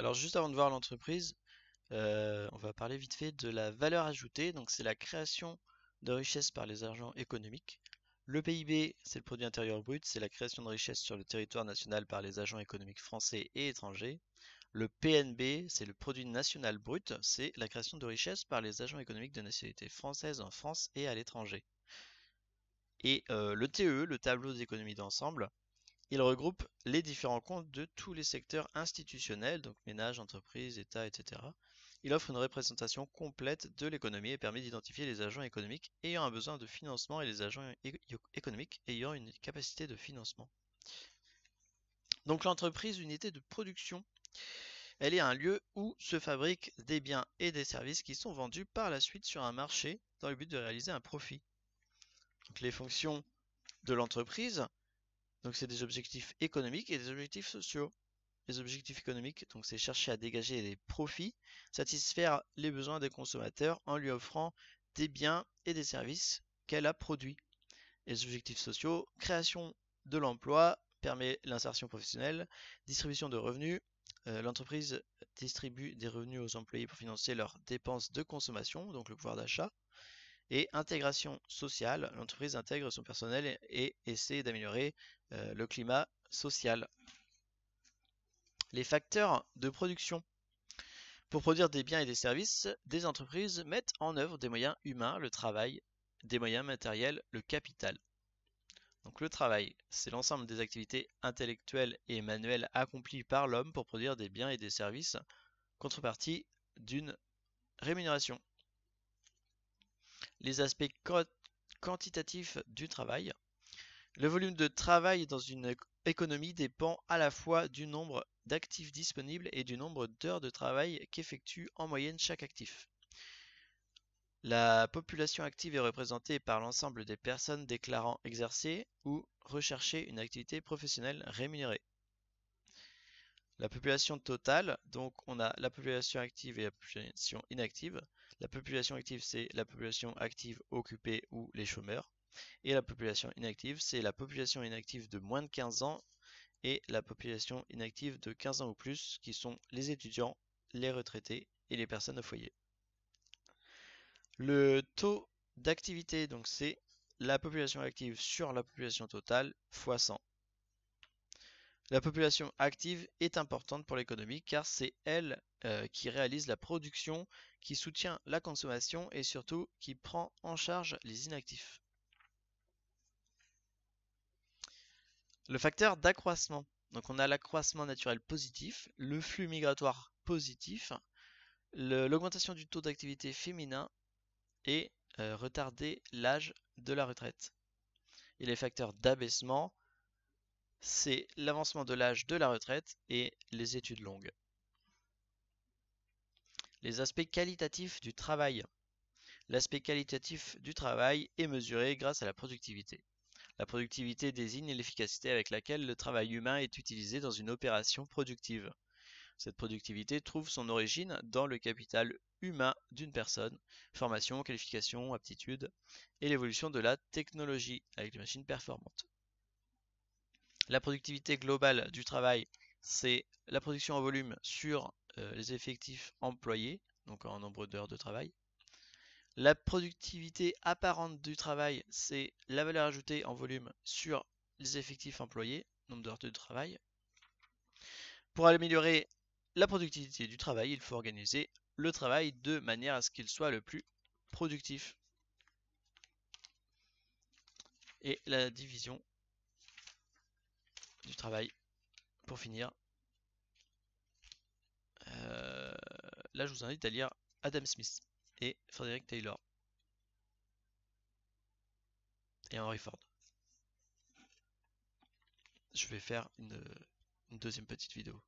Alors juste avant de voir l'entreprise, euh, on va parler vite fait de la valeur ajoutée. Donc c'est la création de richesses par les agents économiques. Le PIB, c'est le produit intérieur brut, c'est la création de richesses sur le territoire national par les agents économiques français et étrangers. Le PNB, c'est le produit national brut, c'est la création de richesses par les agents économiques de nationalité française en France et à l'étranger. Et euh, le TE, e, le tableau économies d'ensemble, il regroupe les différents comptes de tous les secteurs institutionnels, donc ménages, entreprises, état, etc. Il offre une représentation complète de l'économie et permet d'identifier les agents économiques ayant un besoin de financement et les agents économiques ayant une capacité de financement. Donc l'entreprise, unité de production, elle est un lieu où se fabriquent des biens et des services qui sont vendus par la suite sur un marché dans le but de réaliser un profit. Donc les fonctions de l'entreprise, donc c'est des objectifs économiques et des objectifs sociaux. Les objectifs économiques, donc c'est chercher à dégager des profits, satisfaire les besoins des consommateurs en lui offrant des biens et des services qu'elle a produits. Les objectifs sociaux, création de l'emploi, permet l'insertion professionnelle, distribution de revenus, euh, l'entreprise distribue des revenus aux employés pour financer leurs dépenses de consommation, donc le pouvoir d'achat. Et intégration sociale, l'entreprise intègre son personnel et, essaie d'améliorer euh, le climat social. Les facteurs de production. Pour produire des biens et des services, des entreprises mettent en œuvre des moyens humains, le travail, des moyens matériels, le capital. Donc le travail, c'est l'ensemble des activités intellectuelles et manuelles accomplies par l'homme pour produire des biens et des services, contrepartie d'une rémunération les aspects quantitatifs du travail. Le volume de travail dans une économie dépend à la fois du nombre d'actifs disponibles et du nombre d'heures de travail qu'effectue en moyenne chaque actif. La population active est représentée par l'ensemble des personnes déclarant exercer ou rechercher une activité professionnelle rémunérée. La population totale, donc on a la population active et la population inactive, la population active, c'est la population active occupée ou les chômeurs. Et la population inactive, c'est la population inactive de moins de 15 ans et la population inactive de 15 ans ou plus, qui sont les étudiants, les retraités et les personnes au foyer. Le taux d'activité, donc c'est la population active sur la population totale fois 100. La population active est importante pour l'économie car c'est elle euh, qui réalise la production, qui soutient la consommation et surtout qui prend en charge les inactifs. Le facteur d'accroissement. Donc on a l'accroissement naturel positif, le flux migratoire positif, l'augmentation du taux d'activité féminin et euh, retarder l'âge de la retraite. Et les facteurs d'abaissement, c'est l'avancement de l'âge de la retraite et les études longues. Les aspects qualitatifs du travail. L'aspect qualitatif du travail est mesuré grâce à la productivité. La productivité désigne l'efficacité avec laquelle le travail humain est utilisé dans une opération productive. Cette productivité trouve son origine dans le capital humain d'une personne, formation, qualification, aptitude, et l'évolution de la technologie avec les machines performantes. La productivité globale du travail, c'est la production en volume sur euh, les effectifs employés, donc en nombre d'heures de travail. La productivité apparente du travail, c'est la valeur ajoutée en volume sur les effectifs employés, nombre d'heures de travail. Pour améliorer la productivité du travail, il faut organiser le travail de manière à ce qu'il soit le plus productif. Et la division travail pour finir. Euh, là, je vous invite à lire Adam Smith et Frederick Taylor et Henry Ford. Je vais faire une deuxième petite vidéo.